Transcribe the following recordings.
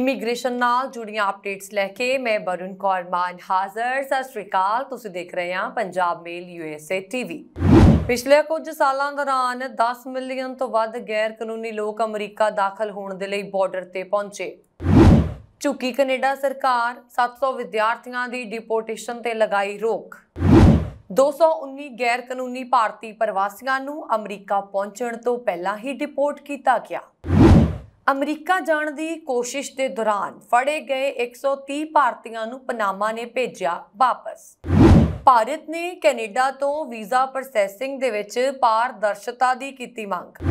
immigration ਨਾਲ ਜੁੜੀਆਂ updates ਲੈ ਕੇ ਮੈਂ ਬਰੁਨ ਕੌਰ ਮਾਨ ਹਾਜ਼ਰ ਸਤਿ ਸ਼੍ਰੀ ਅਕਾਲ ਤੁਸੀਂ ਦੇਖ ਰਹੇ ਹਾਂ ਪੰਜਾਬ ਮੇਲ ਯੂਐਸਏ ਟੀਵੀ ਪਿਛਲੇ ਕੁਝ ਸਾਲਾਂ ਦੌਰਾਨ 10 ਮਿਲੀਅਨ ਤੋਂ ਵੱਧ ਗੈਰ ਕਾਨੂੰਨੀ ਲੋਕ ਅਮਰੀਕਾ ਦਾਖਲ ਹੋਣ ਦੇ ਲਈ ਬਾਰਡਰ ਤੇ ਪਹੁੰਚੇ ਚੁੱਕੀ ਕੈਨੇਡਾ ਸਰਕਾਰ 700 ਵਿਦਿਆਰਥੀਆਂ ਦੀ ਡਿਪੋਰਟੇਸ਼ਨ ਤੇ ਲਗਾਈ ਰੋਕ 219 ਗੈਰ ਕਾਨੂੰਨੀ ਭਾਰਤੀ ਪ੍ਰਵਾਸੀਆਂ ਨੂੰ ਅਮਰੀਕਾ ਪਹੁੰਚਣ ਤੋਂ ਪਹਿਲਾਂ ਹੀ ਡਿਪੋਰਟ ਕੀਤਾ ਗਿਆ ਅਮਰੀਕਾ ਜਾਣ ਦੀ ਕੋਸ਼ਿਸ਼ ਦੇ ਦੌਰਾਨ ਫੜੇ ਗਏ 130 ਭਾਰਤੀਆਂ ਨੂੰ ਪਨਾਮਾ ਨੇ ਭੇਜਿਆ ਵਾਪਸ ਭਾਰਤ ਨੇ ਕੈਨੇਡਾ ਤੋਂ ਵੀਜ਼ਾ ਪ੍ਰੋਸੈਸਿੰਗ ਦੇ ਵਿੱਚ ਪਾਰਦਰਸ਼ਤਾ ਦੀ ਕੀਤੀ ਮੰਗ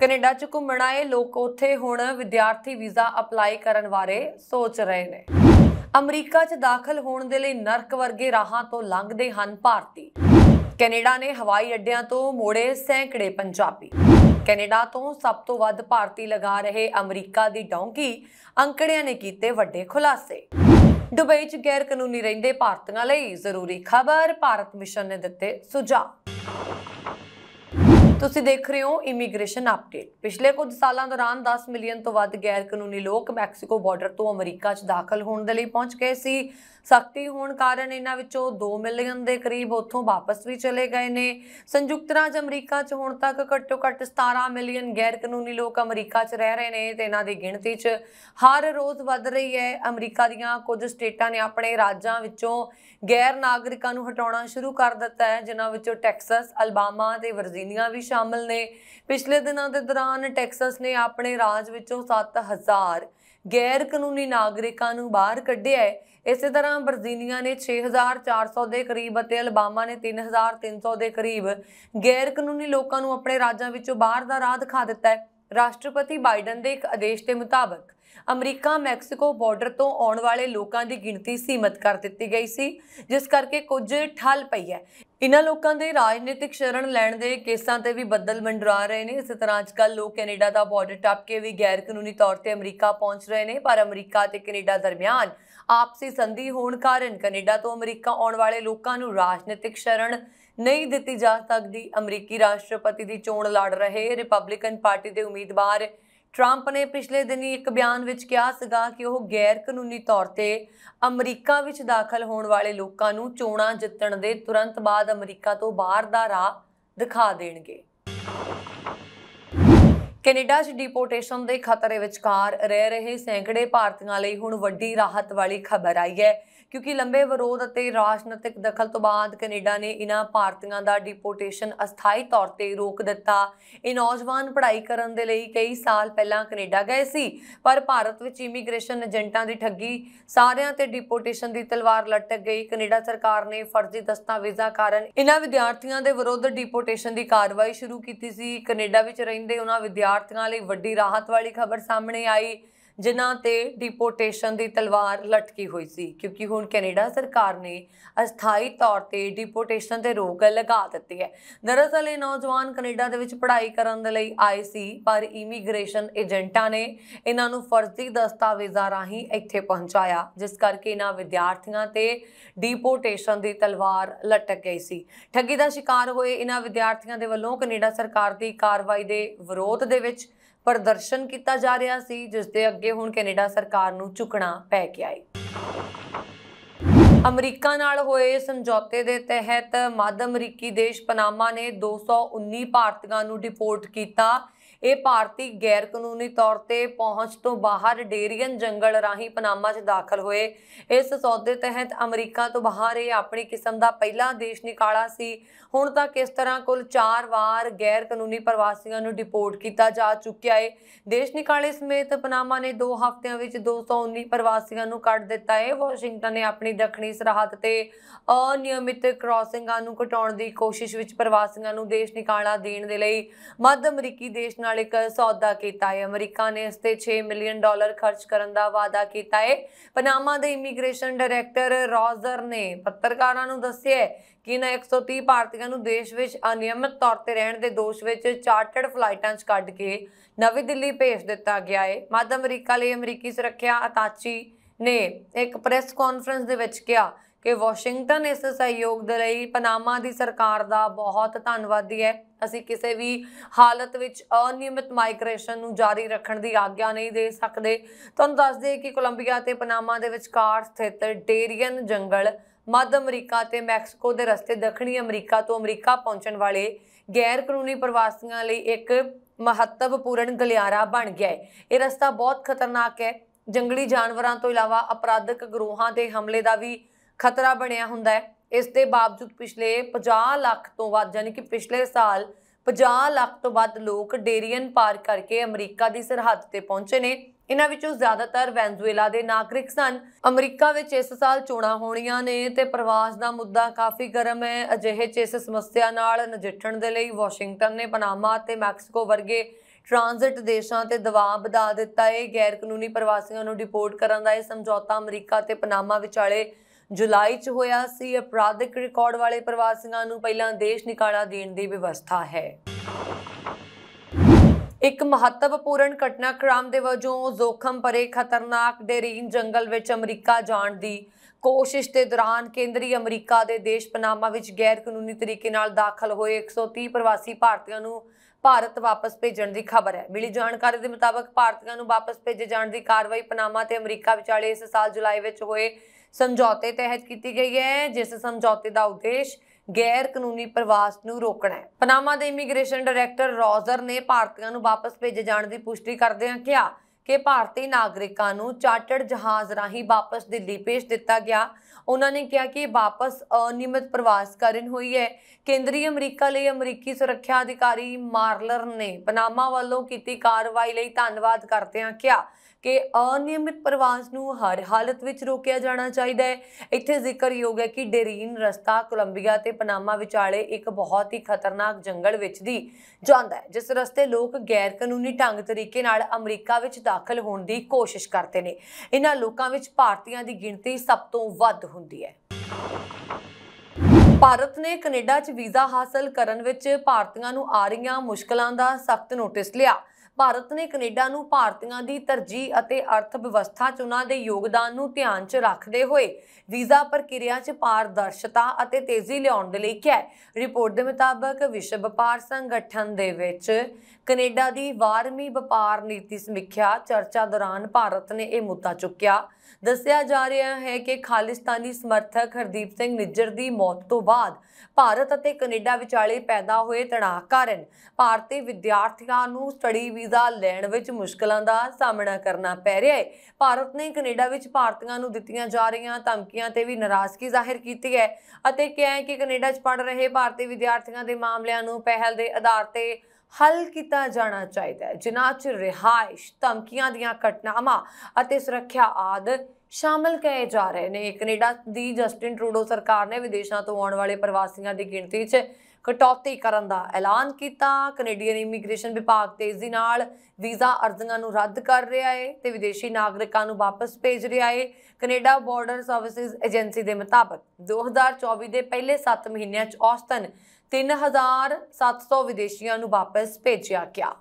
ਕੈਨੇਡਾ ਚ ਘੁੰਮਣ ਆਏ ਲੋਕ ਉੱਥੇ ਹੁਣ ਵਿਦਿਆਰਥੀ ਵੀਜ਼ਾ ਅਪਲਾਈ ਕਰਨ ਬਾਰੇ ਸੋਚ ਰਹੇ ਨੇ ਅਮਰੀਕਾ ਚ ਦਾਖਲ ਹੋਣ ਦੇ ਲਈ ਨਰਕ ਵਰਗੇ ਰਾਹਾਂ ਤੋਂ ਲੰਘਦੇ ਹਨ ਭਾਰਤੀ ਕੈਨੇਡਾ ਨੇ ਹਵਾਈ ਅੱਡਿਆਂ ਤੋਂ ਮੋੜੇ ਸੈਂਕੜੇ ਪੰਜਾਬੀ ਕੈਨੇਡਾ ਤੋਂ ਸਭ ਤੋਂ ਵੱਧ ਭਾਰਤੀ ਲਗਾ ਰਹੇ ਅਮਰੀਕਾ ਦੀ ਡੌਂਕੀ ਅੰਕੜਿਆਂ ਨੇ ਕੀਤੇ ਵੱਡੇ ਖੁਲਾਸੇ ਦੁਬਈ 'ਚ ਗੈਰ ਕਾਨੂੰਨੀ ਰਹਿੰਦੇ ਭਾਰਤੀਆਂ ਲਈ ਜ਼ਰੂਰੀ ਖਬਰ ਭਾਰਤ ਮਿਸ਼ਨ ਨੇ ਦਿੱਤੇ ਸੁਝਾਅ ਤੁਸੀਂ ਦੇਖ ਰਹੇ ਹੋ ਇਮੀਗ੍ਰੇਸ਼ਨ ਅਪਡੇਟ ਪਿਛਲੇ ਕੁਝ ਸਾਲਾਂ ਦੌਰਾਨ 10 ਮਿਲੀਅਨ ਤੋਂ ਵੱਧ ਗੈਰ ਕਾਨੂੰਨੀ ਲੋਕ ਮੈਕਸੀਕੋ ਬਾਰਡਰ ਤੋਂ ਅਮਰੀਕਾ 'ਚ ਦਾਖਲ ਹੋਣ ਦੇ ਲਈ ਪਹੁੰਚ ਗਏ ਸੀ ਸਖਤੀ ਹੋਣ ਕਾਰਨ ਇਹਨਾਂ ਵਿੱਚੋਂ 2 ਮਿਲੀਅਨ ਦੇ ਕਰੀਬ ਉੱਥੋਂ ਵਾਪਸ ਵੀ ਚਲੇ ਗਏ ਨੇ ਸੰਯੁਕਤ ਰਾਜ ਅਮਰੀਕਾ 'ਚ ਹੁਣ ਤੱਕ ਘੱਟੋ ਘੱਟ 17 ਮਿਲੀਅਨ ਗੈਰ ਕਾਨੂੰਨੀ ਲੋਕ ਅਮਰੀਕਾ 'ਚ ਰਹਿ ਰਹੇ ਨੇ ਤੇ ਇਹਨਾਂ ਦੀ ਗਿਣਤੀ 'ਚ ਹਰ ਰੋਜ਼ ਵੱਧ ਰਹੀ ਹੈ ਅਮਰੀਕਾ ਦੀਆਂ ਕੁਝ ਸਟੇਟਾਂ ਨੇ ਆਪਣੇ ਰਾਜਾਂ ਵਿੱਚੋਂ ਗੈਰ ਨਾਗਰਿਕਾਂ ਨੂੰ ਹਟਾਉਣਾ ਸ਼ੁਰੂ ਕਰ ਦਿੱਤਾ ਹੈ ਜਿਨ੍ਹਾਂ ਵਿੱਚੋਂ ਟੈਕਸਸ ਅਲਬਾਮਾ ਤੇ ਵਰਜੀਨੀਆ ਵੀ ਸ਼ਾਮਲ ਨੇ ਪਿਛਲੇ ਦਿਨਾਂ ਦੇ ਦੌਰਾਨ ਟੈਕਸਸ ਨੇ ਆਪਣੇ ਰਾਜ ਵਿੱਚੋਂ 7000 ਗੈਰ ਕਾਨੂੰਨੀ ਨਾਗਰਿਕਾਂ ਨੂੰ ਬਾਹਰ ਕੱਢਿਆ ਹੈ ਇਸੇ ਤਰ੍ਹਾਂ ਬਰਜ਼ੀਨੀਆ ਨੇ 6400 ਦੇ ਕਰੀਬ ਅਤੇ ਅਲਬਾਮਾ ਨੇ 3300 ਦੇ ਕਰੀਬ ਗੈਰ ਕਾਨੂੰਨੀ ਲੋਕਾਂ ਨੂੰ ਆਪਣੇ ਰਾਜਾਂ ਵਿੱਚੋਂ ਬਾਹਰ ਦਾ ਰਾਹ ਦਿਖਾ ਦਿੱਤਾ ਹੈ ਰਾਸ਼ਟਰਪਤੀ ਬਾਈਡਨ ਦੇ ਇੱਕ ਆਦੇਸ਼ ਦੇ ਮੁਤਾਬਕ ਅਮਰੀਕਾ ਮੈਕਸੀਕੋ ਬਾਰਡਰ ਤੋਂ ਆਉਣ ਵਾਲੇ ਲੋਕਾਂ ਦੀ ਗਿਣਤੀ ਸੀਮਤ ਕਰ ਦਿੱਤੀ ਗਈ ਸੀ ਜਿਸ ਕਰਕੇ ਕੁਝ ਠੱਲ ਪਈ ਹੈ ਇਨ੍ਹਾਂ ਲੋਕਾਂ ਦੇ ਰਾਜਨੀਤਿਕ ਸ਼ਰਨ ਲੈਣ ਦੇ ਕੇਸਾਂ ਤੇ ਵੀ ਬੱਦਲ ਮੰਡਰਾ ਰਹੇ ਨੇ ਇਸੇ ਤਰ੍ਹਾਂ ਅੱਜਕੱਲ ਲੋਕ ਕੈਨੇਡਾ ਦਾ ਬਾਰਡਰ ਟੱਪ ਕੇ ਵੀ ਗੈਰ ਕਾਨੂੰਨੀ ਤੌਰ ਤੇ ਅਮਰੀਕਾ ਪਹੁੰਚ ਰਹੇ ਨੇ ਪਰ ਅਮਰੀਕਾ ਤੇ ਕੈਨੇਡਾ ਦਰਮਿਆਨ ਆਪਸੀ ਸੰਧੀ ਹੋਣ ਕਾਰਨ ਕੈਨੇਡਾ ਤੋਂ ਅਮਰੀਕਾ ਆਉਣ ਵਾਲੇ ਲੋਕਾਂ ਨੂੰ ਰਾਜਨੀਤਿਕ ਸ਼ਰਣ ਨਹੀਂ ਦਿੱਤੀ ਜਾ ਸਕਦੀ ਅਮਰੀਕੀ ਰਾਸ਼ਟਰਪਤੀ ਦੀ ਚੋਣ ਲੜ ਰਹੇ ਰਿਪਬਲਿਕਨ ਪਾਰਟੀ ਦੇ ਉਮੀਦਵਾਰ ਟਰੰਪ ਨੇ ਪਿਛਲੇ ਦਿਨੀ ਇੱਕ ਬਿਆਨ ਵਿੱਚ ਕਿਹਾ ਸੀਗਾ ਕਿ ਉਹ ਗੈਰ ਕਾਨੂੰਨੀ ਤੌਰ ਤੇ ਅਮਰੀਕਾ ਵਿੱਚ ਦਾਖਲ ਹੋਣ ਵਾਲੇ ਲੋਕਾਂ ਨੂੰ ਚੋਣਾਂ ਜਿੱਤਣ ਦੇ ਤੁਰੰਤ ਬਾਅਦ ਅਮਰੀਕਾ ਤੋਂ ਬਾਹਰ ਦਾ ਰਾਹ ਦਿਖਾ ਦੇਣਗੇ ਕੈਨੇਡਾ 'ਚ ਡਿਪੋਰਟੇਸ਼ਨ ਦੇ ਖਤਰੇ ਵਿਚਕਾਰ ਰਹਿ ਰਹੇ ਸੈਂਕੜੇ ਭਾਰਤੀਆਂ ਲਈ ਹੁਣ ਵੱਡੀ ਰਾਹਤ ਵਾਲੀ ਖਬਰ ਆਈ ਹੈ ਕਿਉਂਕਿ ਲੰਬੇ ਵਿਰੋਧ ਅਤੇ ਰਾਜਨੀਤਿਕ ਦਖਲ ਤੋਂ ਬਾਅਦ ਕੈਨੇਡਾ ਨੇ ਇਨ੍ਹਾਂ ਭਾਰਤੀਆਂ ਦਾ ਡਿਪੋਰਟੇਸ਼ਨ ਅਸਥਾਈ ਤੌਰ ਤੇ ਰੋਕ ਦਿੱਤਾ ਇਹ ਨੌਜਵਾਨ ਪੜ੍ਹਾਈ ਕਰਨ ਦੇ ਲਈ ਕਈ ਸਾਲ ਪਹਿਲਾਂ ਕੈਨੇਡਾ ਗਏ ਸੀ ਪਰ ਭਾਰਤ ਵਿੱਚ ਇਮੀਗ੍ਰੇਸ਼ਨ ਏਜੰਟਾਂ ਦੀ ਠੱਗੀ ਸਾਰਿਆਂ ਤੇ ਡਿਪੋਰਟੇਸ਼ਨ ਦੀ ਤਲਵਾਰ ਲਟਕ ਗਈ ਕੈਨੇਡਾ ਸਰਕਾਰ ਨੇ ਫਰਜ਼ੀ ਦਸਤਾਵੇਜ਼ਾਂ ਕਾਰਨ ਇਨ੍ਹਾਂ ਵਿਦਿਆਰਥੀਆਂ ਦੇ ਵਿਰੁੱਧ ਡਿਪੋਰਟੇਸ਼ਨ ਦੀ ਕਾਰਵਾਈ ਸ਼ੁਰੂ ਕੀਤੀ ਸੀ ਕੈਨੇਡਾ ਵਿੱਚ ਰਹਿੰਦੇ ਉਹਨਾਂ ਵਿਦਿਆਰਥੀਆਂ ਲਈ ਵੱਡੀ ਰਾਹਤ ਵਾਲੀ ਖਬਰ ਸਾਹਮਣੇ ਆਈ ਜਿਨ੍ਹਾਂ ਤੇ ਡਿਪੋਰਟੇਸ਼ਨ ਦੀ ਤਲਵਾਰ ਲਟਕੀ ਹੋਈ ਸੀ ਕਿਉਂਕਿ ਹੁਣ ਕੈਨੇਡਾ ਸਰਕਾਰ ਨੇ ਅਸਥਾਈ ਤੌਰ ਤੇ ਡਿਪੋਰਟੇਸ਼ਨ ਤੇ ਰੋਕ ਲਗਾ ਦਿੱਤੀ ਹੈ ਦਰਅਸਲ ਇਹ ਨੌਜਵਾਨ ਕੈਨੇਡਾ ਦੇ ਵਿੱਚ ਪੜ੍ਹਾਈ ਕਰਨ ਦੇ ਲਈ ਆਏ ਸੀ ਪਰ ਇਮੀਗ੍ਰੇਸ਼ਨ ਏਜੰਟਾਂ ਨੇ ਇਹਨਾਂ ਨੂੰ ਫਰਜ਼ੀ ਦਸਤਾਵੇਜ਼ਾਂ ਰਾਹੀਂ ਇੱਥੇ ਪਹੁੰਚਾਇਆ ਜਿਸ ਕਰਕੇ ਇਹਨਾਂ ਵਿਦਿਆਰਥੀਆਂ ਤੇ ਡਿਪੋਰਟੇਸ਼ਨ ਦੀ ਤਲਵਾਰ ਲਟਕ ਗਈ ਸੀ ਠੱਗੀ ਦਾ ਸ਼ਿਕਾਰ ਹੋਏ ਇਹਨਾਂ ਵਿਦਿਆਰਥੀਆਂ ਦੇ ਵੱਲੋਂ ਕੈਨੇਡਾ ਸਰਕਾਰ ਦੀ ਕਾਰਵਾਈ ਦੇ ਵਿਰੋਧ ਦੇ ਵਿੱਚ ਪ੍ਰਦਰਸ਼ਨ ਕੀਤਾ ਜਾ ਰਿਹਾ ਸੀ ਜਿਸ ਦੇ ਅੱਗੇ ਹੁਣ ਕੈਨੇਡਾ ਸਰਕਾਰ ਨੂੰ ਝੁਕਣਾ ਪੈ ਗਿਆ ਹੈ ਅਮਰੀਕਾ ਨਾਲ ਹੋਏ ਸਮਝੌਤੇ ਦੇ ਤਹਿਤ ਮੱਧ ਅਮਰੀਕੀ ਦੇਸ਼ ਪਨਾਮਾ ਨੇ 219 ਭਾਰਤੀਆਂ ਨੂੰ ਡਿਪੋਰਟ ਕੀਤਾ ਇਹ ਭਾਰਤੀ ਗੈਰ ਕਾਨੂੰਨੀ ਤੌਰ ਤੇ ਪਹੁੰਚ ਤੋਂ ਬਾਹਰ ਡੇਰੀਅਨ ਜੰਗਲ ਰਾਹੀਂ ਪਨਾਮਾ 'ਚ ਦਾਖਲ ਹੋਏ ਇਸ ਸੌਦੇ ਤਹਿਤ ਅਮਰੀਕਾ ਤੋਂ ਬਾਹਰ ਇਹ ਆਪਣੀ ਕਿਸਮ ਦਾ ਪਹਿਲਾ ਦੇਸ਼ ਨਿਕਾਲਾ ਸੀ ਹੁਣ ਤੱਕ ਇਸ ਤਰ੍ਹਾਂ ਕੁੱਲ 4 ਵਾਰ ਗੈਰ ਕਾਨੂੰਨੀ ਪ੍ਰਵਾਸੀਆਂ ਨੂੰ ਡਿਪੋਰਟ ਕੀਤਾ ਜਾ ਚੁੱਕਿਆ ਹੈ ਦੇਸ਼ ਨਿਕਾਲੇ ਸਮੇਤ ਪਨਾਮਾ ਨੇ 2 ਹਫ਼ਤਿਆਂ ਵਿੱਚ 219 ਪ੍ਰਵਾਸੀਆਂ ਨੂੰ ਕੱਢ ਦਿੱਤਾ ਹੈ ਵਾਸ਼ਿੰਗਟਨ ਨੇ ਆਪਣੀ ਦੱਖਣੀ ਸਰਹੱਦ ਤੇ ਅਨਿਯਮਿਤ ਕ੍ਰਾਸਿੰਗਾਂ ਨੂੰ ਘਟਾਉਣ ਦੀ ਕੋਸ਼ਿਸ਼ ਵਿੱਚ ਪ੍ਰਵਾਸੀਆਂ ਨੂੰ ਦੇਸ਼ ਨਿਕਾਲਾ ਦੇਣ ਦੇ ਲਈ ਮੱਧ ਅਮਰੀਕੀ ਦੇਸ਼ ਨਾਲ ਇੱਕ ਸੌਦਾ ਕੀਤਾ ਹੈ ਅਮਰੀਕਾ ਨੇ ਇਸ ਤੇ 6 ਮਿਲੀਅਨ ਡਾਲਰ ਖਰਚ ਕਰਨ ਦਾ ਵਾਅਦਾ ਕੀਤਾ ਹੈ ਪਨਾਮਾ ਦੇ ਇਮੀਗ੍ਰੇਸ਼ਨ ਡਾਇਰੈਕਟਰ ਰੌਜ਼ਰ ਨੇ ਪੱਤਰਕਾਰਾਂ ਨੂੰ ਦੱਸਿਆ ਕਿ ਇਹਨਾਂ 130 ਭਾਰਤੀਆਂ ਨੂੰ ਦੇਸ਼ ਵਿੱਚ ਅਨਿਯਮਿਤ ਤੌਰ ਤੇ ਰਹਿਣ ਦੇ ਦੋਸ਼ ਵਿੱਚ ਚਾਰਟਰਡ ਫਲਾਈਟਾਂ 'ਚ ਕੱਢ ਕੇ ਨਵੀਂ ਦਿੱਲੀ ਭੇਜ ਦਿੱਤਾ ਗਿਆ ਹੈ ਮੱਧ ਅਮਰੀਕਾ ਲਈ ਅਮਰੀਕੀ ਸੁਰੱਖਿਆ ਅਤਾਚੀ ਨੇ ਇੱਕ ਪ੍ਰੈਸ ਕਾਨਫਰੰਸ ਦੇ ਵਿੱਚ ਕਿਹਾ ਕਿ ਵਾਸ਼ਿੰਗਟਨ ਇਸ ਸਹਿਯੋਗ ਦੇ ਲਈ ਪਨਾਮਾ ਦੀ ਸਰਕਾਰ ਦਾ ਬਹੁਤ ਧੰਨਵਾਦੀ ਹੈ ਅਸੀਂ ਕਿਸੇ ਵੀ ਹਾਲਤ ਵਿੱਚ ਅਨਿਯਮਿਤ ਮਾਈਗ੍ਰੇਸ਼ਨ ਨੂੰ ਜਾਰੀ ਰੱਖਣ ਦੀ ਆਗਿਆ ਨਹੀਂ ਦੇ ਸਕਦੇ ਤੁਹਾਨੂੰ ਦੱਸ ਦਈਏ ਕਿ ਕੋਲੰਬੀਆ ਤੇ ਪਨਾਮਾ ਦੇ ਵਿਚਕਾਰ ਸਥਿਤ ਡੇਰੀਅਨ ਜੰਗਲ ਮੱਧ ਅਮਰੀਕਾ ਤੇ ਮੈਕਸੀਕੋ ਦੇ ਰਸਤੇ ਦੱਖਣੀ ਅਮਰੀਕਾ ਤੋਂ ਅਮਰੀਕਾ ਪਹੁੰਚਣ ਵਾਲੇ ਗੈਰ ਕਾਨੂੰਨੀ ਪ੍ਰਵਾਸੀਆਂ ਲਈ ਇੱਕ ਮਹੱਤਵਪੂਰਨ ਗਲਿਆਰਾ ਬਣ ਗਿਆ ਹੈ ਇਹ ਰਸਤਾ ਬਹੁਤ ਖਤਰਨਾਕ ਹੈ ਜੰਗਲੀ ਜਾਨਵਰਾਂ ਤੋਂ ਇਲਾਵਾ ਅਪਰਾਧਕ ਗਰੋਹਾਂ ਦੇ ਹਮਲੇ ਦਾ ਵੀ ਖਤਰਾ ਬਣਿਆ ਹੁੰਦਾ ਹੈ ਇਸ ਦੇ ਬਾਵਜੂਦ ਪਿਛਲੇ 50 ਲੱਖ ਤੋਂ ਵੱਧ ਯਾਨੀ ਕਿ ਪਿਛਲੇ ਸਾਲ 50 ਲੱਖ ਤੋਂ ਵੱਧ ਲੋਕ ਡੇਰੀਅਨ ਪਾਰ ਕਰਕੇ ਅਮਰੀਕਾ ਦੀ ਸਰਹੱਦ ਤੇ ਪਹੁੰਚੇ ਨੇ ਇਹਨਾਂ ਵਿੱਚੋਂ ਜ਼ਿਆਦਾਤਰ ਵੈਨਜ਼ੂਏਲਾ ਦੇ ਨਾਗਰਿਕ ਸਨ ਅਮਰੀਕਾ ਵਿੱਚ ਇਸ ਸਾਲ ਚੋਣਾਂ ਹੋਣੀਆਂ ਨੇ ਤੇ ਪ੍ਰਵਾਸ ਦਾ ਮੁੱਦਾ ਕਾਫੀ ਗਰਮ ਹੈ ਅਜਿਹੇ 'ਚ ਇਸ ਸਮੱਸਿਆ ਨਾਲ ਨਜਿੱਠਣ ਦੇ ਲਈ ਵਾਸ਼ਿੰਗਟਨ ਨੇ ਪਨਾਮਾ ਤੇ ਮੈਕਸੀਕੋ ਵਰਗੇ ਟ੍ਰਾਂਜ਼ਿਟ ਦੇਸ਼ਾਂ ਤੇ ਦਬਾਅ ਵਧਾ ਦਿੱਤਾ ਹੈ ਗੈਰ ਕਾਨੂੰਨੀ ਪ੍ਰਵਾਸੀਆਂ ਨੂੰ ਡਿਪੋਰਟ ਕਰਨ ਦਾ ਇਹ ਸਮਝੌਤਾ ਅਮਰੀਕਾ ਤੇ ਪਨਾਮਾ ਵਿਚਾਲੇ ਜੁਲਾਈ 'ਚ ਹੋਇਆ ਸੀ ਅਪਰਾਧਿਕ ਰਿਕਾਰਡ ਵਾਲੇ ਪ੍ਰਵਾਸੀਆਂ ਨੂੰ ਪਹਿਲਾਂ ਦੇਸ਼ ਨਿਕਾਲਾ ਦੇਣ ਦੀ ਵਿਵਸਥਾ ਹੈ ਇੱਕ ਮਹੱਤਵਪੂਰਨ ਘਟਨਾਕ੍ਰਮ ਦੇ ਵਜੋਂ ਜ਼ੋਖਮ ਭਰੇ ਖਤਰਨਾਕ ਡੇਰੀਨ ਜੰਗਲ ਵਿੱਚ ਅਮਰੀਕਾ ਜਾਣ ਦੀ ਕੋਸ਼ਿਸ਼ ਦੇ ਦੌਰਾਨ ਕੇਂਦਰੀ ਅਮਰੀਕਾ ਦੇ ਦੇਸ਼ ਪਨਾਮਾ ਵਿੱਚ ਗੈਰ ਕਾਨੂੰਨੀ ਤਰੀਕੇ ਨਾਲ ਦਾਖਲ ਹੋਏ 130 ਪ੍ਰਵਾਸੀ ਭਾਰਤੀਆਂ ਨੂੰ ਭਾਰਤ ਵਾਪਸ ਭੇਜਣ ਦੀ ਖਬਰ ਹੈ ਮਿਲੀ ਜਾਣਕਾਰੀ ਦੇ ਮੁਤਾਬਕ ਭਾਰਤੀਆਂ ਨੂੰ ਵਾਪਸ ਭੇਜੇ ਜਾਣ ਦੀ ਕਾਰਵਾਈ ਪਨਾਮਾ ਤੇ ਅਮਰੀਕਾ ਵਿਚਾਲੇ ਇਸ ਸਾਲ ਜੁਲਾਈ ਵਿੱਚ ਹੋਏ ਸਮਝੌਤੇ ਤਹਿਤ ਕੀਤੀ ਗਈ ਹੈ ਜਿਸ ਸਮਝੌਤੇ ਦਾ ਉਦੇਸ਼ ਗੈਰ ਕਾਨੂੰਨੀ ਪ੍ਰਵਾਸ ਨੂੰ ਰੋਕਣਾ ਹੈ ਪਨਾਮਾ ਦੇ ਇਮੀਗ੍ਰੇਸ਼ਨ ਡਾਇਰੈਕਟਰ ਰੋਜ਼ਰ ਨੇ ਭਾਰਤੀਆਂ ਨੂੰ ਵਾਪਸ ਭੇਜੇ ਜਾਣ ਦੀ ਪੁਸ਼ਟੀ ਕਰਦਿਆਂ ਕਿਹਾ ਕਿ ਭਾਰਤੀ ਨਾਗਰਿਕਾਂ ਨੂੰ ਚਾਰਟਰਡ ਜਹਾਜ਼ ਰਾਹੀਂ ਵਾਪਸ ਦਿੱਲੀ ਭੇਜ ਦਿੱਤਾ ਗਿਆ ਉਹਨਾਂ ਨੇ ਕਿਹਾ ਕਿ ਵਾਪਸ ਅਨਿਯਮਿਤ ਪ੍ਰਵਾਸ ਕਰਨ ਹੋਈ ਹੈ ਕੇਂਦਰੀ ਅਮਰੀਕਾ ਲਈ ਅਮਰੀਕੀ ਸੁਰੱਖਿਆ ਅਧਿਕਾਰੀ ਮਾਰਲਰ ਨੇ ਪਨਾਮਾ ਵੱਲੋਂ ਕੀਤੀ ਕਾਰਵਾਈ ਲਈ ਧੰਨਵਾਦ ਹਾਂ ਕਿਹਾ ਕਿ ਅਨਿਯਮਿਤ ਪ੍ਰਵਾਸ ਨੂੰ ਹਰ ਹਾਲਤ ਵਿੱਚ ਰੋਕਿਆ ਜਾਣਾ ਚਾਹੀਦਾ ਹੈ ਇੱਥੇ ਜ਼ਿਕਰਯੋਗ ਹੈ ਕਿ ਡੇਰੀਨ ਰਸਤਾ ਕੋਲੰਬੀਆ ਤੇ ਪਨਾਮਾ ਵਿਚਾਲੇ ਇੱਕ ਬਹੁਤ ਹੀ ਖਤਰਨਾਕ ਜੰਗਲ ਵਿੱਚ ਦੀ ਜਾਂਦਾ ਹੈ ਜਿਸ ਰਸਤੇ ਲੋਕ ਗੈਰ ਕਾਨੂੰਨੀ ਢੰਗ ਤਰੀਕੇ ਨਾਲ ਅਮਰੀਕਾ ਵਿੱਚ ਦਾਖਲ ਹੋਣ ਦੀ ਕੋਸ਼ਿਸ਼ ਕਰਦੇ ਨੇ ਇਹਨਾਂ ਲੋਕਾਂ ਵਿੱਚ ਭਾਰਤੀਆਂ ਦੀ ਗਿਣਤੀ ਸਭ ਤੋਂ ਵੱਧ ਹੁੰਦੀ ਹੈ ਭਾਰਤ ਨੇ ਕੈਨੇਡਾ 'ਚ ਵੀਜ਼ਾ ਹਾਸਲ ਕਰਨ ਵਿੱਚ ਭਾਰਤੀਆਂ ਨੂੰ ਆ ਰਹੀਆਂ ਮੁਸ਼ਕਲਾਂ ਦਾ ਸਖਤ ਨੋਟਿਸ ਲਿਆ ਭਾਰਤ ਨੇ ਕੈਨੇਡਾ ਨੂੰ ਭਾਰਤੀਆਂ ਦੀ ਤਰਜੀਹ ਅਤੇ ਅਰਥ ਵਿਵਸਥਾ 'ਚ ਉਹਨਾਂ ਦੇ ਯੋਗਦਾਨ ਨੂੰ ਧਿਆਨ 'ਚ ਰੱਖਦੇ ਹੋਏ ਵੀਜ਼ਾ ਪ੍ਰਕਿਰਿਆ 'ਚ ਪਾਰਦਰਸ਼ਤਾ ਅਤੇ ਤੇਜ਼ੀ ਲਿਆਉਣ ਦੇ ਲਈ ਕਿਹਾ ਰਿਪੋਰਟ ਦੇ ਮੁਤਾਬਕ ਵਿਸ਼ਵ ਵਪਾਰ ਸੰਗਠਨ ਦੇ ਵਿੱਚ ਕੈਨੇਡਾ ਦੀ ਵਾਰਮੀ ਵਪਾਰ ਨੀਤੀ ਸਮੀਖਿਆ ਚਰਚਾ ਦੌਰਾਨ ਭਾਰਤ ਨੇ ਇਹ ਮੁੱਦਾ ਚੁੱਕਿਆ ਦੱਸਿਆ ਜਾ ਰਿਹਾ ਹੈ ਕਿ ਖਾਲਿਸਤਾਨੀ ਸਮਰਥਕ ਹਰਦੀਪ ਸਿੰਘ ਨਿੱਜਰ ਦੀ ਮੌਤ ਤੋਂ ਬਾਅਦ ਭਾਰਤ ਅਤੇ ਕੈਨੇਡਾ ਵਿਚਾਲੇ ਪੈਦਾ ਹੋਏ ਤਣਾਅ ਕਾਰਨ ਭਾਰਤੀ ਵਿਦਿਆਰਥੀਆਂ ਨੂੰ ਸਟੱਡੀ ਵੀਜ਼ਾ ਲੈਣ ਵਿੱਚ ਮੁਸ਼ਕਲਾਂ ਦਾ ਸਾਹਮਣਾ ਕਰਨਾ ਪੈ ਰਿਹਾ ਹੈ ਭਾਰਤ ਨੇ ਕੈਨੇਡਾ ਵਿੱਚ ਭਾਰਤੀਆਂ ਨੂੰ ਦਿੱਤੀਆਂ ਜਾ ਰਹੀਆਂ ਧਮਕੀਆਂ ਤੇ ਵੀ ਨਾਰਾਜ਼ਗੀ ਜ਼ਾਹਿਰ ਕੀਤੀ ਹੈ ਅਤੇ ਕਿਹਾ ਹੈ ਕਿ ਕੈਨੇਡਾ 'ਚ ਪੜ ਰਹੇ ਭਾਰਤੀ ਵਿਦਿਆਰਥੀਆਂ ਦੇ ਮਾਮਲਿਆਂ ਨੂੰ ਪਹਿਲ ਦੇ ਆਧਾਰ ਤੇ ਹੱਲ ਕੀਤਾ ਜਾਣਾ ਚਾਹੀਦਾ ਹੈ ਜਿਨ੍ਹਾਂ 'ਚ ਰਿਹਾਇਸ਼ ਧਮਕੀਆਂ ਦੀਆਂ ਘਟਨਾਵਾਂ ਅਤੇ ਸੁਰੱਖਿਆ ਆਦ ਸ਼ਾਮਲ ਕਏ ਜਾ ਰਹੇ ਨੇ ਕੈਨੇਡਾ ਦੀ ਜਸਟਿਨ ਟਰੂਡੋ ਸਰਕਾਰ ਨੇ ਵਿਦੇਸ਼ਾਂ ਤੋਂ ਆਉਣ ਵਾਲੇ ਪ੍ਰਵਾਸੀਆਂ ਦੀ ਗਿਣਤੀ 'ਚ ਕਟੌਤੀ ਕਰਨ ਦਾ ਐਲਾਨ ਕੀਤਾ ਕੈਨੇਡੀਅਨ ਇਮੀਗ੍ਰੇਸ਼ਨ ਵਿਭਾਗ ਤੇਜ਼ੀ ਨਾਲ ਵੀਜ਼ਾ ਅਰਜ਼ੀਆਂ ਨੂੰ ਰੱਦ ਕਰ ਰਿਹਾ ਹੈ ਤੇ ਵਿਦੇਸ਼ੀ ਨਾਗਰਿਕਾਂ ਨੂੰ ਵਾਪਸ ਭੇਜ ਰਿਹਾ ਹੈ ਕੈਨੇਡਾ ਬਾਰਡਰ ਸਰਵਿਸਿਜ਼ ਏਜੰਸੀ ਦੇ ਮੁਤਾਬਕ 2024 ਦੇ ਪਹਿਲੇ 7 ਮਹੀਨਿਆਂ 'ਚ ਔਸਤਨ 3700 ਵਿਦੇਸ਼ੀਆਂ ਨੂੰ ਵਾਪਸ ਭੇਜਿਆ ਗਿਆ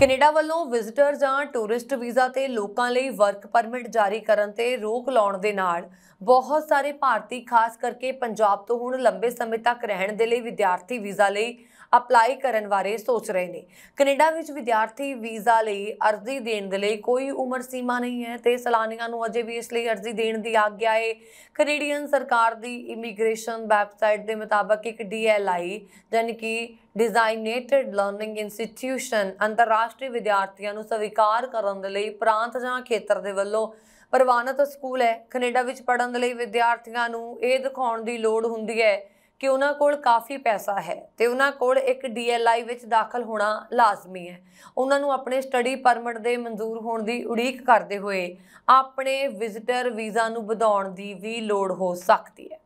ਕੈਨੇਡਾ ਵੱਲੋਂ ਵਿਜ਼ਿਟਰ ਜਾਂ ਟੂਰਿਸਟ ਵੀਜ਼ਾ ਤੇ ਲੋਕਾਂ ਲਈ ਵਰਕ ਪਰਮਿਟ ਜਾਰੀ ਕਰਨ ਤੇ ਰੋਕ ਲਾਉਣ ਦੇ ਨਾਲ ਬਹੁਤ ਸਾਰੇ ਭਾਰਤੀ ਖਾਸ ਕਰਕੇ ਪੰਜਾਬ ਤੋਂ ਹੁਣ ਲੰਬੇ ਸਮੇਂ ਤੱਕ ਰਹਿਣ ਦੇ ਲਈ ਵਿਦਿਆਰਥੀ ਵੀਜ਼ਾ ਲਈ ਅਪਲਾਈ ਕਰਨ ਬਾਰੇ ਸੋਚ ਰਹੇ ਨੇ ਕੈਨੇਡਾ ਵਿੱਚ ਵਿਦਿਆਰਥੀ ਵੀਜ਼ਾ ਲਈ ਅਰਜ਼ੀ ਦੇਣ ਦੇ ਲਈ ਕੋਈ ਉਮਰ ਸੀਮਾ ਨਹੀਂ ਹੈ ਤੇ ਸਲਾਨੀਆਂ ਨੂੰ ਅਜੇ ਵੀ ਇਸ ਲਈ ਅਰਜ਼ੀ ਦੇਣ ਦੀ ਆਗਿਆ ਹੈ ਕੈਨੇਡੀਅਨ ਸਰਕਾਰ ਦੀ ਇਮੀਗ੍ਰੇਸ਼ਨ ਵੈਬਸਾਈਟ ਦੇ ਮੁਤਾਬਕ ਇੱਕ ਡੀਐਲਆਈ ਯਾਨੀ ਕਿ ਡਿਜ਼ਾਈਨੇਟਡ ਲਰਨਿੰਗ ਇੰਸਟੀਟਿਊਸ਼ਨ ਅੰਤਰਰਾਸ਼ਟਰੀ ਵਿਦਿਆਰਥੀਆਂ ਨੂੰ ਸਵੀਕਾਰ ਕਰਨ ਦੇ ਲਈ ਪ੍ਰਾਂਤ ਜਾਂ ਖੇਤਰ ਦੇ ਵੱਲੋਂ ਪ੍ਰਵਾਨਿਤ ਸਕੂਲ ਹੈ ਕੈਨੇਡਾ ਵਿੱਚ ਪੜ੍ਹਨ ਦੇ ਲਈ ਵਿਦਿਆਰਥੀਆਂ ਨੂੰ ਇਹ ਦਿਖਾਉਣ ਦੀ ਲੋੜ ਹੁੰਦੀ ਹੈ ਕਿ ਉਹਨਾਂ ਕੋਲ ਕਾਫੀ ਪੈਸਾ ਹੈ ਤੇ ਉਹਨਾਂ ਕੋਲ ਇੱਕ ਡੀਐਲਆਈ ਵਿੱਚ ਦਾਖਲ ਹੋਣਾ ਲਾਜ਼ਮੀ ਹੈ ਉਹਨਾਂ ਨੂੰ ਆਪਣੇ ਸਟੱਡੀ ਪਰਮਿਟ ਦੇ ਮਨਜ਼ੂਰ ਹੋਣ ਦੀ ਉਡੀਕ ਕਰਦੇ ਹੋਏ ਆਪਣੇ ਵਿਜ਼ਿਟਰ ਵੀਜ਼ਾ ਨੂੰ ਵਧਾਉਣ ਦੀ ਵੀ ਲੋੜ ਹੋ ਸਕਦੀ ਹੈ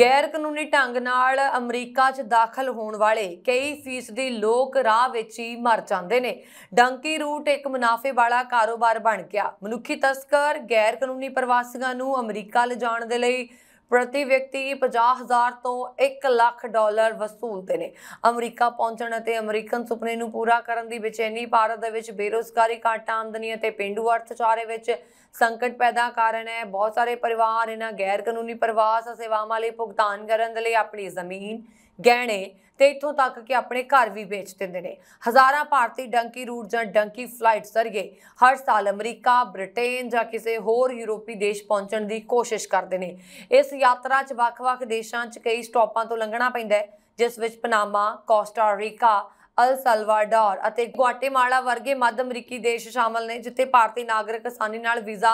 ਗੈਰ ਕਾਨੂੰਨੀ ਢੰਗ ਨਾਲ ਅਮਰੀਕਾ 'ਚ ਦਾਖਲ ਹੋਣ ਵਾਲੇ ਕਈ ਫੀਸਦੀ ਲੋਕ ਰਾਹ ਵਿੱਚ ਹੀ ਮਰ ਜਾਂਦੇ ਨੇ ਡੰਕੀ ਰੂਟ ਇੱਕ ਮੁਨਾਫੇ ਵਾਲਾ ਕਾਰੋਬਾਰ ਬਣ ਗਿਆ ਮਨੁੱਖੀ ਤਸਕਰ ਗੈਰ ਕਾਨੂੰਨੀ ਪ੍ਰਵਾਸੀਆਂ ਨੂੰ ਅਮਰੀਕਾ ਲਿਜਾਣ ਦੇ ਲਈ ਪ੍ਰਤੀ ਵਿਅਕਤੀ 50000 ਤੋਂ 1 ਲੱਖ ਡਾਲਰ ਵਸੂਲਦੇ ਨੇ ਅਮਰੀਕਾ ਪਹੁੰਚਣ ਅਤੇ ਅਮਰੀਕਨ ਸੁਪਨੇ ਨੂੰ ਪੂਰਾ ਕਰਨ ਦੀ ਬੇਚੈਨੀ ਭਾਰਤ ਦੇ ਵਿੱਚ ਬੇਰੋਜ਼ਗਾਰੀ ਘਾਟ ਆਮਦਨੀ ਅਤੇ ਪਿੰਡੂ ਅਰਥਚਾਰੇ ਵਿੱਚ ਸੰਕਟ ਪੈਦਾ ਕਾਰਨ ਹੈ ਬਹੁਤ ਸਾਰੇ ਪਰਿਵਾਰ ਇਹਨਾਂ ਗੈਰ ਕਾਨੂੰਨੀ ਪ੍ਰਵਾਸ ਸੇਵਾਵਾਂ ਲਈ ਭੁਗਤਾਨ ਕਰਨ ਦੇ ਲਈ ਆਪਣੀ ਜ਼ਮੀਨ ਗਹਿਣੇ ਤੇ ਇਥੋਂ ਤੱਕ ਕਿ ਆਪਣੇ ਘਰ ਵੀ ਵੇਚ ਦਿੰਦੇ ਨੇ ਹਜ਼ਾਰਾਂ ਭਾਰਤੀ ਡੰਕੀ ਰੂਟ ਜਾਂ ਡੰਕੀ ਫਲਾਈਟ ਸਰਗੇ ਹਰ ਸਾਲ ਅਮਰੀਕਾ ਬ੍ਰਿਟੇਨ ਜਾਂ ਕਿਸੇ ਹੋਰ ਯੂਰੋਪੀ ਦੇਸ਼ ਪਹੁੰਚਣ ਦੀ ਕੋਸ਼ਿਸ਼ ਕਰਦੇ ਨੇ ਇਸ ਯਾਤਰਾ 'ਚ ਵੱਖ-ਵੱਖ ਦੇਸ਼ਾਂ 'ਚ ਕਈ ਸਟਾਪਾਂ ਤੋਂ ਲੰਘਣਾ ਪੈਂਦਾ ਹੈ ਜਿਸ ਵਿੱਚ Panama Costa Rica El Salvador ਅਤੇ ਗੁਆਟੇਮਾਲਾ ਵਰਗੇ ਮੱਧ ਅਮਰੀਕੀ ਦੇਸ਼ ਸ਼ਾਮਲ ਨੇ ਜਿੱਥੇ ਭਾਰਤੀ ਨਾਗਰਿਕ ਆਸਾਨੀ ਨਾਲ ਵੀਜ਼ਾ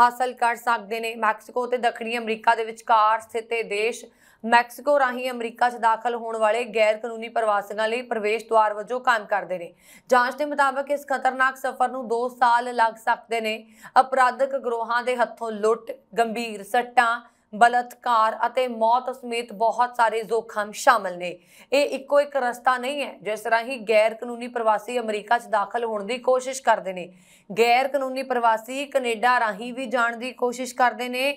ਹਾਸਲ ਕਰ ਸਕਦੇ ਨੇ ਮੈਕਸੀਕੋ ਤੇ ਦੱਖਣੀ ਅਮਰੀਕਾ ਦੇ ਵਿਚਕਾਰ ਸਥਿਤ ਦੇਸ਼ ਮੈਕਸੀਕੋ ਰਾਹੀਂ ਅਮਰੀਕਾ 'ਚ ਦਾਖਲ ਹੋਣ ਵਾਲੇ ਗੈਰ ਕਾਨੂੰਨੀ ਪ੍ਰਵਾਸੀਆਂ ਲਈ ਪ੍ਰਵੇਸ਼ ਦੁਆਰ ਵਜੋਂ ਕੰਮ ਕਰਦੇ ਨੇ ਜਾਂਚ ਦੇ ਮੁਤਾਬਕ ਇਸ ਖਤਰਨਾਕ ਸਫ਼ਰ ਨੂੰ 2 ਸਾਲ ਲੱਗ ਸਕਦੇ ਨੇ ਅਪਰਾਧਕ ਗਰੋਹਾਂ ਦੇ ਹੱਥੋਂ ਲੁੱਟ ਗੰਭੀਰ ਸੱਟਾਂ ਬਲਤਕਾਰ ਅਤੇ ਮੌਤ ਸਮੇਤ ਬਹੁਤ ਸਾਰੇ ਜ਼ੋਖਮ ਸ਼ਾਮਲ ਨੇ ਇਹ ਇੱਕੋ ਇੱਕ ਰਸਤਾ ਨਹੀਂ ਹੈ ਜਿਸ ਰਾਹੀਂ ਗੈਰ ਕਾਨੂੰਨੀ ਪ੍ਰਵਾਸੀ ਅਮਰੀਕਾ 'ਚ ਦਾਖਲ ਹੋਣ ਦੀ ਕੋਸ਼ਿਸ਼ ਕਰਦੇ ਨੇ ਗੈਰ ਕਾਨੂੰਨੀ ਪ੍ਰਵਾਸੀ ਕੈਨੇਡਾ ਰਾਹੀਂ ਵੀ ਜਾਣ ਦੀ ਕੋਸ਼ਿਸ਼ ਕਰਦੇ ਨੇ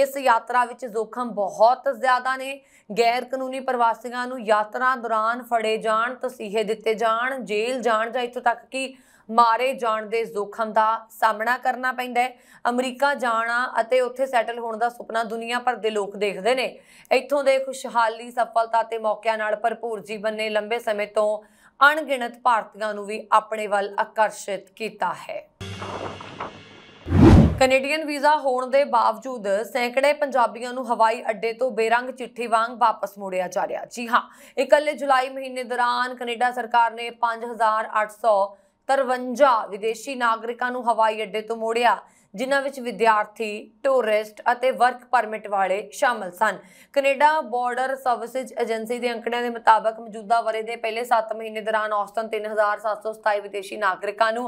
ਇਸ ਯਾਤਰਾ ਵਿੱਚ ਜ਼ੋਖਮ ਬਹੁਤ ਜ਼ਿਆਦਾ ਨੇ ਗੈਰ ਕਾਨੂੰਨੀ ਪ੍ਰਵਾਸੀਆਂ ਨੂੰ ਯਾਤਰਾ ਦੌਰਾਨ ਫੜੇ ਜਾਣ ਤਸੀਹੇ ਦਿੱਤੇ ਜਾਣ ਜੇਲ੍ਹ ਜਾਣ ਜਾਂ ਇੱਥੋਂ ਤੱਕ ਕਿ ਮਾਰੇ ਜਾਣ ਦੇ ਜ਼ੋਖਮ ਦਾ ਸਾਹਮਣਾ ਕਰਨਾ ਪੈਂਦਾ ਹੈ ਅਮਰੀਕਾ ਜਾਣਾ ਅਤੇ ਉੱਥੇ ਸੈਟਲ ਹੋਣ ਦਾ ਸੁਪਨਾ ਦੁਨੀਆ ਭਰ ਦੇ ਲੋਕ ਦੇਖਦੇ ਨੇ ਇੱਥੋਂ ਦੇ ਖੁਸ਼ਹਾਲੀ ਸਫਲਤਾ ਤੇ ਮੌਕਿਆਂ ਨਾਲ ਭਰਪੂਰ ਜੀਵਨ ਨੇ ਲੰਬੇ ਸਮੇਂ ਤੋਂ ਅਣਗਿਣਤ ਭਾਰਤੀਆਂ ਨੂੰ ਵੀ ਆਪਣੇ ਵੱਲ ਆਕਰਸ਼ਿਤ ਕੀਤਾ ਹੈ ਕੈਨੇਡੀਅਨ ਵੀਜ਼ਾ ਹੋਣ ਦੇ ਬਾਵਜੂਦ ਸੈਂਕੜੇ ਪੰਜਾਬੀਆਂ ਨੂੰ ਹਵਾਈ ਅੱਡੇ ਤੋਂ ਬੇਰੰਗ ਚਿੱਠੀ ਵਾਂਗ ਵਾਪਸ ਮੋੜਿਆ ਜਾ ਰਿਹਾ ਜੀ ਹਾਂ ਇਕੱਲੇ ਜੁਲਾਈ ਮਹੀਨੇ ਦੌਰਾਨ ਕੈਨੇਡਾ ਸਰਕਾਰ ਨੇ 5800 53 ਵਿਦੇਸ਼ੀ ਨਾਗਰਿਕਾਂ ਨੂੰ ਹਵਾਈ ਅੱਡੇ ਤੋਂ ਮੋੜਿਆ ਜਿਨ੍ਹਾਂ ਵਿੱਚ ਵਿਦਿਆਰਥੀ ਟੂਰਿਸਟ ਅਤੇ ਵਰਕ ਪਰਮਿਟ ਵਾਲੇ ਸ਼ਾਮਲ ਸਨ ਕੈਨੇਡਾ ਬਾਰਡਰ ਸਰਵਿਸਿਜ਼ ਏਜੰਸੀ ਦੇ ਅੰਕੜਿਆਂ ਦੇ ਮੁਤਾਬਕ ਮੌਜੂਦਾ ਵਰੇ ਦੇ ਪਹਿਲੇ 7 ਮਹੀਨੇ ਦੌਰਾਨ ਔਸਤਨ 3727 ਵਿਦੇਸ਼ੀ ਨਾਗਰਿਕਾਂ ਨੂੰ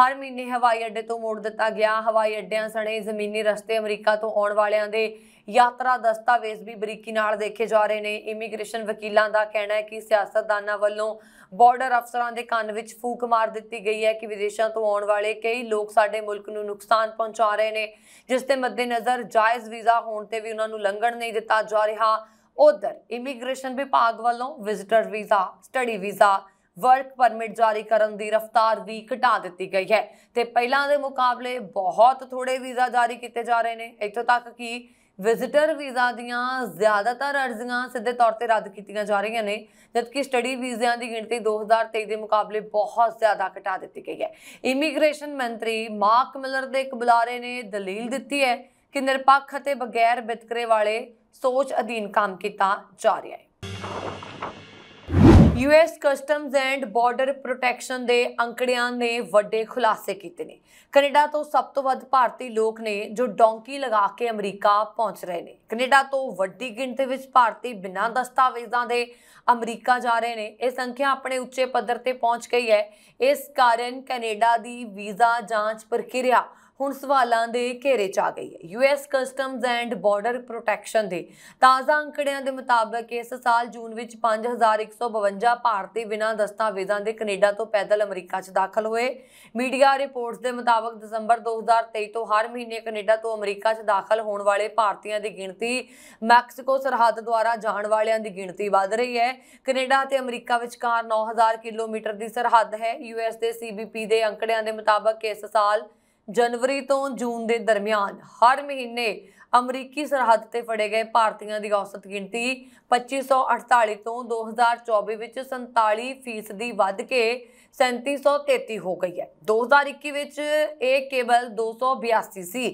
ਹਰ ਮਹੀਨੇ ਹਵਾਈ ਅੱਡੇ ਤੋਂ ਮੋੜ ਦਿੱਤਾ ਗਿਆ ਹਵਾਈ ਅੱਡਿਆਂ ਸਣੇ ਜ਼ਮੀਨੀ ਰਸਤੇ ਅਮਰੀਕਾ ਤੋਂ ਆਉਣ ਵਾਲਿਆਂ ਦੇ ਯਾਤਰਾ ਦਸਤਾਵੇਜ਼ ਵੀ ਬਰੀਕੀ ਨਾਲ ਦੇਖੇ ਜਾ ਰਹੇ ਨੇ ਇਮੀਗ੍ਰੇਸ਼ਨ ਵਕੀਲਾਂ ਦਾ ਕਹਿਣਾ ਹੈ ਕਿ ਸਿਆਸਤਦਾਨਾਂ ਵੱਲੋਂ ਬਾਰਡਰ ਅਫਸਰਾਂ ਦੇ ਕੰਨ ਵਿੱਚ ਫੂਕ ਮਾਰ ਦਿੱਤੀ ਗਈ ਹੈ ਕਿ ਵਿਦੇਸ਼ਾਂ ਤੋਂ ਆਉਣ ਵਾਲੇ ਕਈ ਲੋਕ ਸਾਡੇ ਮੁਲਕ ਨੂੰ ਨੁਕਸਾਨ ਪਹੁੰਚਾ ਰਹੇ ਨੇ ਜਿਸ ਦੇ ਮੱਦੇਨਜ਼ਰ ਜਾਇਜ਼ ਵੀਜ਼ਾ ਹੋਣ ਤੇ ਵੀ ਉਹਨਾਂ ਨੂੰ ਲੰਘਣ ਨਹੀਂ ਦਿੱਤਾ ਜਾ ਰਿਹਾ ਉਧਰ ਇਮੀਗ੍ਰੇਸ਼ਨ ਵਿਭਾਗ ਵੱਲੋਂ visitor visa study visa work permit ਜਾਰੀ ਕਰਨ ਦੀ ਰਫ਼ਤਾਰ ਵੀ ਘਟਾ ਦਿੱਤੀ ਗਈ ਹੈ ਤੇ ਪਹਿਲਾਂ ਦੇ ਮੁਕਾਬਲੇ ਬਹੁਤ ਥੋੜੇ ਵੀਜ਼ਾ ਜਾਰੀ ਕੀਤੇ ਜਾ ਰਹੇ ਨੇ ਇੱਥੋਂ ਤੱਕ ਕਿ ਵਿਜ਼ਿਟਰ ਵੀਜ਼ਾ ਦੀਆਂ ਜ਼ਿਆਦਾਤਰ ਅਰਜ਼ੀਆਂ ਸਿੱਧੇ ਤੌਰ ਤੇ ਰੱਦ ਕੀਤੀਆਂ ਜਾ ਰਹੀਆਂ ਨੇ ਜਦਕਿ ਸਟੱਡੀ ਵੀਜ਼ਿਆਂ ਦੀ ਗਿਣਤੀ 2023 ਦੇ ਮੁਕਾਬਲੇ ਬਹੁਤ ਜ਼ਿਆਦਾ ਘਟਾ ਦਿੱਤੀ ਗਈ ਹੈ ਇਮੀਗ੍ਰੇਸ਼ਨ ਮੰਤਰੀ ਮਾਰਕ ਮਿਲਰ ਦੇ ਇੱਕ ਬੁਲਾਰੇ ਨੇ ਦਲੀਲ ਦਿੱਤੀ ਹੈ ਕਿ ਨਿਰਪੱਖ ਅਤੇ ਬਗੈਰ ਵਿਤਕਰੇ ਵਾਲੇ ਸੋਚ ਅਧੀਨ ਕੰਮ ਕੀਤਾ ਜਾ ਰਿਹਾ ਹੈ US customs and border protection ਦੇ ਅੰਕੜਿਆਂ ਨੇ ਵੱਡੇ ਖੁਲਾਸੇ ਕੀਤੇ ਨੇ ਕੈਨੇਡਾ ਤੋਂ ਸਭ ਤੋਂ ਵੱਧ ਭਾਰਤੀ ਲੋਕ ਨੇ ਜੋ ਡੌਂਕੀ ਲਗਾ ਕੇ ਅਮਰੀਕਾ ਪਹੁੰਚ ਰਹੇ ਨੇ ਕੈਨੇਡਾ ਤੋਂ ਵੱਡੀ ਗਿਣਤੀ ਵਿੱਚ ਭਾਰਤੀ ਬਿਨਾਂ ਦਸਤਾਵੇਜ਼ਾਂ ਦੇ ਅਮਰੀਕਾ ਜਾ ਰਹੇ ਨੇ ਇਹ ਸੰਖਿਆ ਆਪਣੇ ਉੱਚੇ ਪੱਧਰ ਤੇ ਪਹੁੰਚ ਗਈ ਹੈ ਇਸ ਕਾਰਨ ਕੈਨੇਡਾ ਦੀ ਵੀਜ਼ਾ ਜਾਂਚ ਪ੍ਰਕਿਰਿਆ ਹੁਣ ਸਵਾਲਾਂ ਦੇ ਘੇਰੇ 'ਚ ਆ ਗਈ ਹੈ US customs and border protection ਦੇ ਤਾਜ਼ਾ ਅੰਕੜਿਆਂ ਦੇ ਮੁਤਾਬਕ ਇਸ ਸਾਲ ਜੂਨ ਵਿੱਚ 5152 ਭਾਰਤੀ ਬਿਨਾਂ ਦਸਤਾਵੇਜ਼ਾਂ ਦੇ ਕੈਨੇਡਾ ਤੋਂ ਪੈਦਲ ਅਮਰੀਕਾ 'ਚ ਦਾਖਲ ਹੋਏ ਮੀਡੀਆ ਰਿਪੋਰਟਸ ਦੇ ਮੁਤਾਬਕ ਦਸੰਬਰ 2023 ਤੋਂ ਹਰ ਮਹੀਨੇ ਕੈਨੇਡਾ ਤੋਂ ਅਮਰੀਕਾ 'ਚ ਦਾਖਲ ਹੋਣ ਵਾਲੇ ਭਾਰਤੀਆਂ ਦੀ ਗਿਣਤੀ ਮੈਕਸੀਕੋ ਸਰਹੱਦ ਦੁਆਰਾ ਜਾਣ ਵਾਲਿਆਂ ਦੀ ਗਿਣਤੀ ਵਧ ਰਹੀ ਹੈ ਕੈਨੇਡਾ ਤੇ ਅਮਰੀਕਾ ਵਿਚਕਾਰ 9000 ਕਿਲੋਮੀਟਰ ਦੀ ਸਰਹੱਦ ਹੈ ਯੂਐਸ ਦੇ ਸੀਬੀਪੀ ਦੇ ਅੰਕੜਿਆਂ ਦੇ ਮੁਤਾਬਕ ਇਸ ਸਾਲ ਜਨਵਰੀ ਤੋਂ ਜੂਨ ਦੇ ਦਰਮਿਆਨ ਹਰ ਮਹੀਨੇ ਅਮਰੀਕੀ ਸਰਹੱਦ ਤੇ ਫੜੇ ਗਏ ਭਾਰਤੀਆਂ ਦੀ ਔਸਤ ਗਿਣਤੀ 2548 ਤੋਂ 2024 ਵਿੱਚ 47 ਫੀਸਦੀ ਵੱਧ ਕੇ 3733 ਹੋ ਗਈ ਹੈ 2021 ਵਿੱਚ ਇਹ ਕੇਵਲ 282 ਸੀ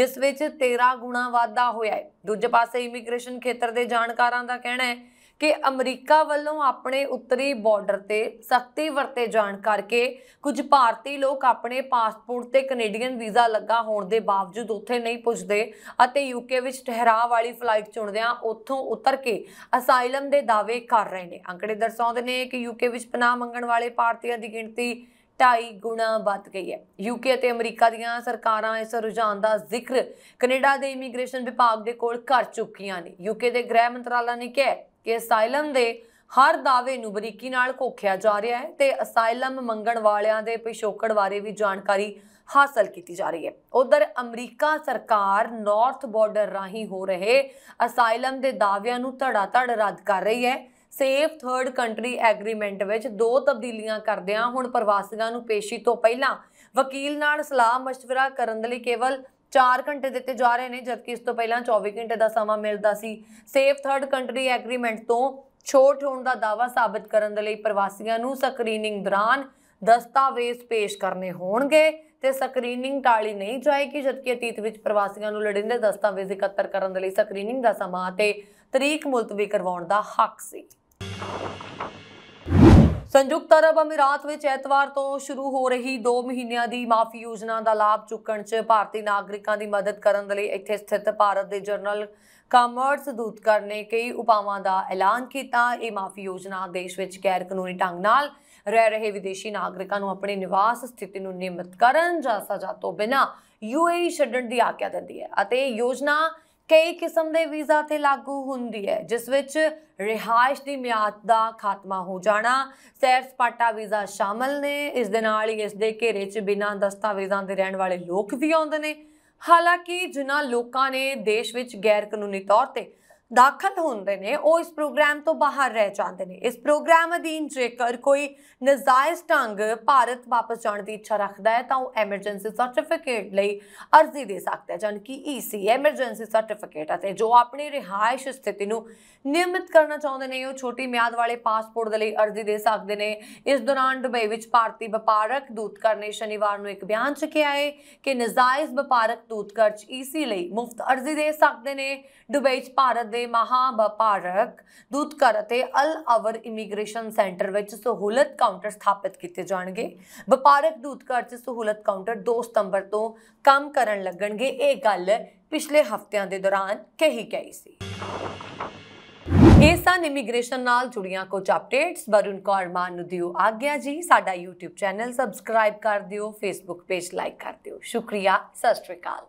ਜਿਸ ਵਿੱਚ 13 ਗੁਣਾ ਵਾਧਾ ਹੋਇਆ ਹੈ ਦੂਜੇ ਪਾਸੇ ਇਮੀਗ੍ਰੇਸ਼ਨ ਖੇਤਰ ਦੇ ਜਾਣਕਾਰਾਂ ਦਾ ਕਹਿਣਾ ਹੈ ਕਿ ਅਮਰੀਕਾ ਵੱਲੋਂ ਆਪਣੇ ਉੱਤਰੀ ਬਾਰਡਰ ਤੇ ਸਖਤੀ ਵਰਤੇ ਜਾਣ ਕਰਕੇ ਕੁਝ ਭਾਰਤੀ ਲੋਕ ਆਪਣੇ ਪਾਸਪੋਰਟ ਤੇ ਕੈਨੇਡੀਅਨ ਵੀਜ਼ਾ ਲੱਗਾ ਹੋਣ ਦੇ ਬਾਵਜੂਦ ਉੱਥੇ ਨਹੀਂ ਪੁੱਜਦੇ ਅਤੇ ਯੂਕੇ ਵਿੱਚ ਠਹਿਰਾਅ ਵਾਲੀ ਫਲਾਈਟ ਚੁਣਦਿਆਂ ਉੱਥੋਂ ਉਤਰ ਕੇ ਅਸਾਈਲਮ ਦੇ ਦਾਅਵੇ ਕਰ ਰਹੇ ਨੇ ਅੰਕੜੇ ਦਰਸਾਉਂਦੇ ਨੇ ਕਿ ਯੂਕੇ ਵਿੱਚ ਪਨਾਹ ਮੰਗਣ ਵਾਲੇ ਭਾਰਤੀਆਂ ਦੀ ਗਿਣਤੀ 2.5 ਗੁਣਾ ਵੱਧ ਗਈ ਹੈ ਯੂਕੇ ਅਤੇ ਅਮਰੀਕਾ ਦੀਆਂ ਸਰਕਾਰਾਂ ਇਸ ਰੁਝਾਨ ਦਾ ਜ਼ਿਕਰ ਕੈਨੇਡਾ ਦੇ ਇਮੀਗ੍ਰੇਸ਼ਨ ਵਿਭਾਗ ਦੇ ਕੋਲ ਕਰ ਚੁੱਕੀਆਂ ਨੇ ਯੂਕੇ ਦੇ ਗ੍ਰਹਿ ਮੰਤਰਾਲਾ ਨੇ ਕਿਹਾ ਕਿ ਅਸਾਈਲਮ ਦੇ ਹਰ ਦਾਅਵੇ ਨੂੰ ਬਰੀਕੀ ਨਾਲ ਕੋਖਿਆ ਜਾ ਰਿਹਾ ਹੈ ਤੇ ਅਸਾਈਲਮ ਮੰਗਣ ਵਾਲਿਆਂ ਦੇ ਪਿਛੋਕੜ ਬਾਰੇ ਵੀ ਜਾਣਕਾਰੀ ਹਾਸਲ ਕੀਤੀ ਜਾ ਰਹੀ ਹੈ ਉਧਰ ਅਮਰੀਕਾ ਸਰਕਾਰ ਨਾਰਥ ਬਾਰਡਰ ਰਾਹੀਂ ਹੋ ਰਹੇ ਅਸਾਈਲਮ ਦੇ ਦਾਅਵਿਆਂ ਨੂੰ ਧੜਾ ਧੜ ਰੱਦ ਕਰ ਰਹੀ ਹੈ ਸੇਫ ਥਰਡ ਕੰਟਰੀ ਐਗਰੀਮੈਂਟ ਵਿੱਚ ਦੋ ਤਬਦੀਲੀਆਂ ਕਰਦਿਆਂ ਹੁਣ ਪ੍ਰਵਾਸੀਆਂ ਨੂੰ ਪੇਸ਼ੀ ਤੋਂ ਪਹਿਲਾਂ ਵਕੀਲ ਨਾਲ ਸਲਾਹ مشਵਰਾ ਕਰਨ ਦੇ ਲਈ ਕੇਵਲ 4 ਘੰਟੇ ਦਿੱਤੇ ਜਾ ਰਹੇ ਨੇ ਜਦਕਿ ਇਸ ਤੋਂ ਪਹਿਲਾਂ 24 ਘੰਟੇ ਦਾ ਸਮਾਂ ਮਿਲਦਾ ਸੀ ਸੇਫ ਥਰਡ ਕੰਟਰੀ ਐਗਰੀਮੈਂਟ ਤੋਂ ਛੋਟ ਹੋਣ ਦਾ ਦਾਵਾ ਸਾਬਤ ਕਰਨ ਦੇ ਲਈ ਪ੍ਰਵਾਸੀਆਂ ਨੂੰ ਸਕਰੀਨਿੰਗ ਦੌਰਾਨ ਦਸਤਾਵੇਜ਼ ਪੇਸ਼ ਕਰਨੇ ਹੋਣਗੇ ਤੇ ਸਕਰੀਨਿੰਗ ਟਾਲੀ ਨਹੀਂ ਜਾਏਗੀ ਜਦਕਿ ਅਤੀਤ ਵਿੱਚ ਪ੍ਰਵਾਸੀਆਂ ਨੂੰ ਲੜਿੰਦੇ ਦਸਤਾਵੇਜ਼ ਇਕੱਤਰ ਕਰਨ ਦੇ ਲਈ ਸਕਰੀਨਿੰਗ ਦਾ ਸਮਾਂ ਤੇ ਤਰੀਕ ਮੁਲਤਵੀ ਕਰਵਾਉਣ ਦਾ ਹੱਕ ਸੀ ਸੰਯੁਕਤ ਅਰਬ ਅਮੀਰਾਤ ਵਿੱਚ ਐਤਵਾਰ ਤੋਂ ਸ਼ੁਰੂ ਹੋ ਰਹੀ 2 ਮਹੀਨਿਆਂ ਦੀ ਮਾਫੀ ਯੋਜਨਾ ਦਾ ਲਾਭ ਚੁੱਕਣ 'ਚ ਭਾਰਤੀ ਨਾਗਰਿਕਾਂ ਦੀ ਮਦਦ ਕਰਨ ਲਈ ਇੱਥੇ ਸਥਿਤ ਭਾਰਤ ਦੇ ਜਨਰਲ ਕਾਮਰਸ ਦੂਤਕਰ ਨੇ ਕਈ ਉਪਾਵਾਂ ਦਾ ਐਲਾਨ ਕੀਤਾ ਇਹ ਮਾਫੀ ਯੋਜਨਾ ਦੇਸ਼ ਵਿੱਚ ਗੈਰ ਕਾਨੂੰਨੀ ਢੰਗ ਨਾਲ ਰਹਿ ਰਹੇ ਵਿਦੇਸ਼ੀ ਨਾਗਰਿਕਾਂ ਨੂੰ ਆਪਣੇ ਨਿਵਾਸ ਸਥਿਤੀ ਨੂੰ ਨਿਯਮਤ ਕਰਨ ਜਾਂ ਸਜ਼ਾ ਤੋਂ ਬਿਨਾਂ ਯੂਏਈ ਛੱਡਣ ਦੀ ਆਗਿਆ ਦਿੰਦੀ ਹੈ ਅਤੇ ਯੋਜਨਾ ਕਈ ਕਿਸਮ ਦੇ ਵੀਜ਼ਾ ਤੇ ਲਾਗੂ ਹੁੰਦੀ ਹੈ ਜਿਸ ਵਿੱਚ ਰਿਹਾਇਸ਼ ਦੀ ਮਿਆਦ ਦਾ ਖਾਤਮਾ ਹੋ ਜਾਣਾ ਸੈਰ ਸਪਾਟਾ ਵੀਜ਼ਾ ਸ਼ਾਮਲ ਨੇ ਇਸ ਦੇ ਨਾਲ ਹੀ ਇਸ ਦੇ ਘੇਰੇ 'ਚ ਬਿਨਾਂ ਦਸਤਾਵੇਜ਼ਾਂ ਦੇ ਰਹਿਣ ਵਾਲੇ ਲੋਕ ਵੀ ਆਉਂਦੇ ਨੇ ਹਾਲਾਂਕਿ ਜਿਨ੍ਹਾਂ ਲੋਕਾਂ ਨੇ ਦੇਸ਼ ਵਿੱਚ ਗੈਰ ਕਾਨੂੰਨੀ ਤੌਰ ਤੇ ਦਾਖਲ ਹੁੰਦੇ ਨੇ ਉਹ ਇਸ ਪ੍ਰੋਗਰਾਮ ਤੋਂ ਬਾਹਰ ਰਹਿ ਜਾਂਦੇ ਨੇ ਇਸ ਪ੍ਰੋਗਰਾਮ ਅਧੀਨ ਜੇਕਰ ਕੋਈ ਨਜਾਇਜ਼ ਢੰਗ ਭਾਰਤ ਵਾਪਸ ਜਾਣ ਦੀ ਇੱਛਾ ਰੱਖਦਾ ਹੈ ਤਾਂ ਉਹ ਐਮਰਜੈਂਸੀ ਸਰਟੀਫਿਕੇਟ ਲਈ ਅਰਜ਼ੀ ਦੇ ਸਕਦਾ ਹੈ ਜਾਨਕਿ ਈਸੀ ਐਮਰਜੈਂਸੀ ਸਰਟੀਫਿਕੇਟ ਅਤੇ ਜੋ ਆਪਣੀ ਰਿਹਾਇਸ਼ ਸਥਿਤੀ ਨੂੰ ਨਿਯਮਿਤ ਕਰਨਾ ਚਾਹੁੰਦੇ ਨੇ ਉਹ ਛੋਟੀ ਮਿਆਦ ਵਾਲੇ ਪਾਸਪੋਰਟ ਦੇ ਲਈ ਅਰਜ਼ੀ ਦੇ ਸਕਦੇ ਨੇ ਇਸ ਦੌਰਾਨ ਦੁਬਈ ਵਿੱਚ ਭਾਰਤੀ ਵਪਾਰਕ ਦੂਤਕਰ ਨੇ ਸ਼ਨੀਵਾਰ ਨੂੰ ਇੱਕ ਬਿਆਨ ਚ ਕਿਹਾ ਹੈ ਕਿ ਨਜਾਇਜ਼ ਵਪਾਰਕ ਦੂਤਕਰ ਈਸੀ e ਲਈ ਮੁਫਤ ਅਰਜ਼ੀ ਦੇ ਸਕਦੇ ਨੇ ਦੁਬਈ ਵਿੱਚ ਭਾਰਤ ਦੇ ਮਹਾ ਵਪਾਰਕ ਦੂਤਕਰ ਅਤੇ ਅਲ ਅਵਰ ਇਮੀਗ੍ਰੇਸ਼ਨ ਸੈਂਟਰ ਵਿੱਚ ਸਹੂਲਤ ਕਾਊਂਟਰ ਸਥਾਪਿਤ ਕੀਤੇ ਜਾਣਗੇ ਵਪਾਰਕ ਦੂਤਕਰ 'ਚ ਸਹੂਲਤ ਕਾਊਂਟਰ 2 ਸਤੰਬਰ ਤੋਂ ਕੰਮ ਕਰਨ ਲੱਗਣਗੇ ਇਹ ਗੱਲ ਪਿਛਲੇ ਹਫ਼ਤਿਆਂ ਦੇ ਦੌਰਾਨ ਕਹੀ ਗਈ ਸੀ ਇਹ ਸਨ ਇਮੀਗ੍ਰੇਸ਼ਨ ਨਾਲ ਜੁੜੀਆਂ ਕੁਝ ਅਪਡੇਟਸ ਬਰੁਨ ਕੌਰ ਮਾਨ ਨੂੰ ਦਿਓ ਆਗਿਆ ਜੀ ਸਾਡਾ YouTube ਚੈਨਲ ਸਬਸਕ੍ਰਾਈਬ ਕਰ ਦਿਓ Facebook ਪੇਜ ਲਾਈਕ ਕਰ ਦਿਓ ਸ਼ੁਕਰੀਆ ਸਤਿ ਸ਼੍ਰੀ ਅਕਾਲ